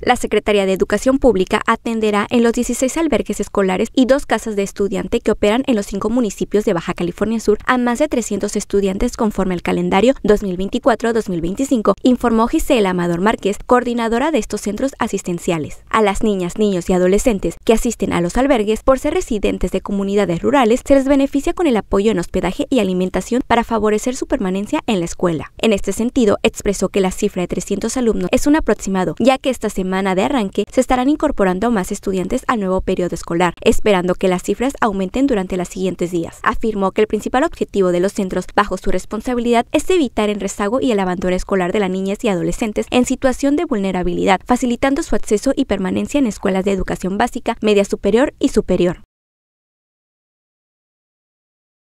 La Secretaría de Educación Pública atenderá en los 16 albergues escolares y dos casas de estudiante que operan en los cinco municipios de Baja California Sur a más de 300 estudiantes conforme al calendario 2024-2025, informó Gisela Amador Márquez, coordinadora de estos centros asistenciales. A las niñas, niños y adolescentes que asisten a los albergues por ser residentes de comunidades rurales, se les beneficia con el apoyo en hospedaje y alimentación para favorecer su permanencia en la escuela. En este sentido, expresó que la cifra de 300 alumnos es un aproximado, ya que esta semana semana de arranque se estarán incorporando más estudiantes al nuevo periodo escolar, esperando que las cifras aumenten durante los siguientes días. Afirmó que el principal objetivo de los centros bajo su responsabilidad es evitar el rezago y el abandono escolar de las niñas y adolescentes en situación de vulnerabilidad, facilitando su acceso y permanencia en escuelas de educación básica, media superior y superior.